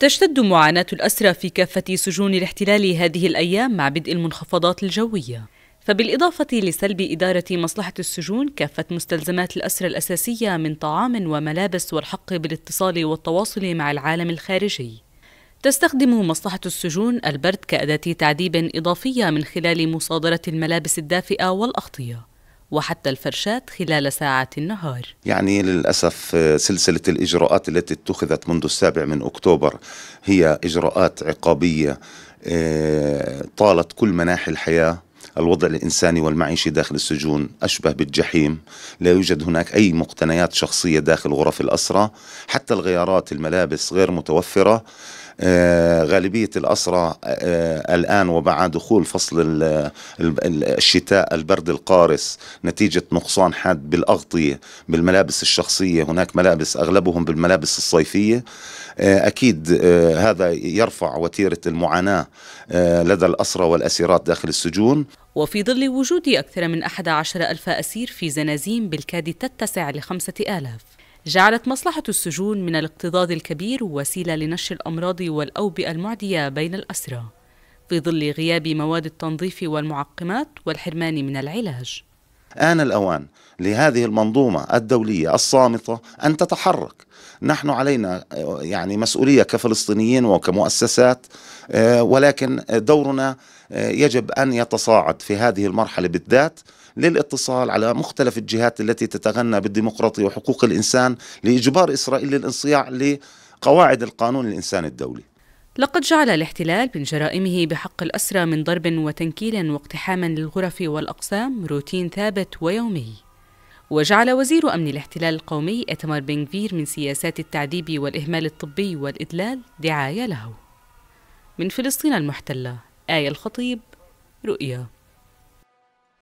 تشتد معاناة الأسرى في كافة سجون الاحتلال هذه الأيام مع بدء المنخفضات الجوية فبالإضافة لسلب إدارة مصلحة السجون كافة مستلزمات الأسرى الأساسية من طعام وملابس والحق بالاتصال والتواصل مع العالم الخارجي تستخدم مصلحة السجون البرد كأداة تعذيب إضافية من خلال مصادرة الملابس الدافئة والأغطية وحتى الفرشات خلال ساعات النهار يعني للأسف آه، سلسلة الإجراءات التي اتخذت منذ السابع من أكتوبر هي إجراءات عقابية آه، طالت كل مناحي الحياة الوضع الإنساني والمعيشي داخل السجون أشبه بالجحيم لا يوجد هناك أي مقتنيات شخصية داخل غرف الأسرة حتى الغيارات الملابس غير متوفرة آه، غالبية الأسرى آه، آه، الآن ومع دخول فصل الشتاء البرد القارس نتيجة نقصان حاد بالأغطية بالملابس الشخصية هناك ملابس أغلبهم بالملابس الصيفية أكيد هذا يرفع وتيرة المعاناة لدى الأسرى والأسيرات داخل السجون وفي ظل وجود أكثر من 11 ألف أسير في زنازين بالكاد تتسع لخمسة آلاف جعلت مصلحة السجون من الاكتظاظ الكبير وسيلة لنشر الأمراض والأوبئة المعدية بين الأسرى في ظل غياب مواد التنظيف والمعقمات والحرمان من العلاج آن الأوان لهذه المنظومة الدولية الصامتة أن تتحرك نحن علينا يعني مسؤولية كفلسطينيين وكمؤسسات آه، ولكن دورنا آه، يجب أن يتصاعد في هذه المرحلة بالذات للاتصال على مختلف الجهات التي تتغنى بالديمقراطية وحقوق الإنسان لإجبار إسرائيل للانصياع لقواعد القانون الإنساني الدولي لقد جعل الاحتلال من جرائمه بحق الأسرى من ضرب وتنكيل واقتحام للغرف والأقسام روتين ثابت ويومي وجعل وزير أمن الاحتلال القومي إتمار بنغفير من سياسات التعذيب والإهمال الطبي والإدلال دعاية له من فلسطين المحتلة آية الخطيب رؤيا